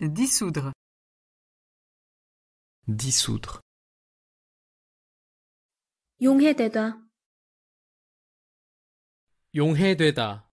Dissoudre. Dissoudre. Yonghé deda. Yonghé deda.